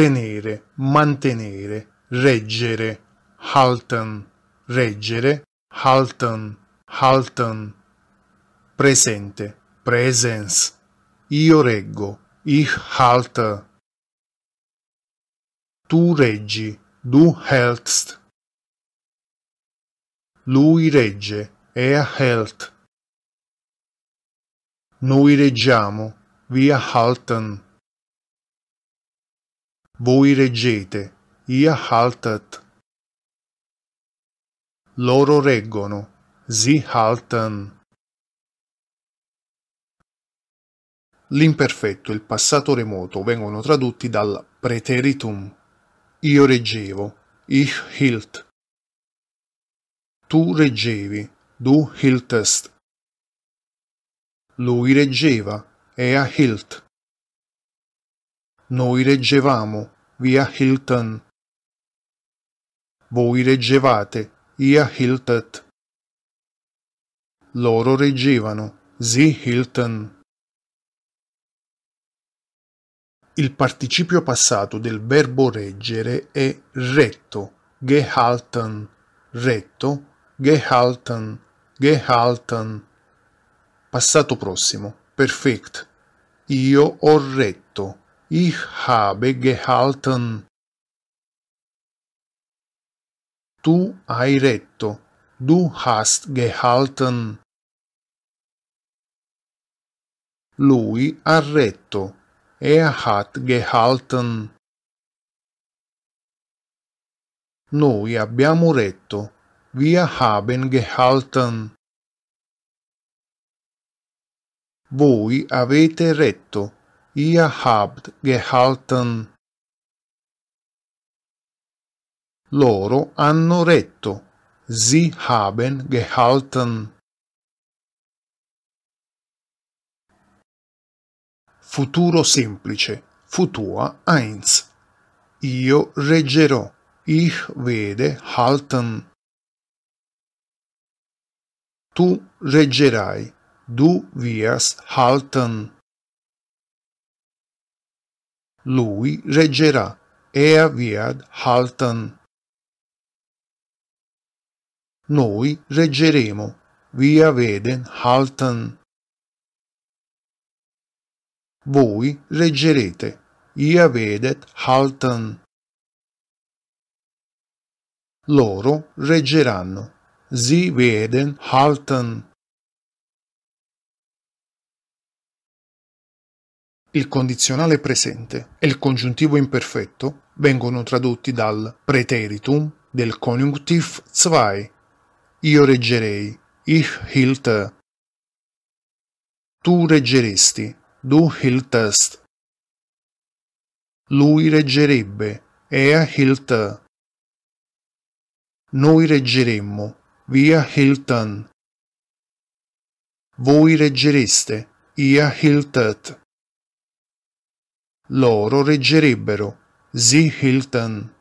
tenere, mantenere, reggere, halten, reggere, halten, halten. Presente, presence. Io reggo, ich halte. Tu reggi, du hältst. Lui regge, er hält. Noi reggiamo, wir halten voi reggete, ia haltet. Loro reggono, sie halten. L'imperfetto e il passato remoto vengono tradotti dal preteritum. Io reggevo, ich hielt. Tu reggevi, du hieltest. Lui reggeva, ea hilt. Noi reggevamo, via Hilton. Voi reggevate, via Hiltet. Loro reggevano, zi Hilton. Il participio passato del verbo reggere è retto, gehalten, retto, gehalten, gehalten. Passato prossimo, perfect. Io ho retto, Ich habe gehalten. Tu hai retto. Du hast gehalten. Lui ha retto. Er hat gehalten. Noi abbiamo retto. Wir haben gehalten. Voi avete retto. Ihr habt gehalten. Loro hanno retto. Sie haben gehalten. Futuro semplice. Futua eins. Io reggerò. Ich werde halten. Tu reggerai. Du wirst halten. Lui reggerà Ea Viad Haltan. Noi reggeremo Via Veden Haltan. Voi reggerete Ia Vedet Haltan. Loro reggeranno Si Veden Haltan. Il condizionale presente e il congiuntivo imperfetto vengono tradotti dal preteritum del Konjunktiv 2. Io reggerei, ich hielt. Tu reggeresti, du hieltest. Lui reggerebbe, er hielt. Noi reggeremmo, Wir hielten. Voi reggereste, Ihr hieltet loro reggerebbero Z. Hilton.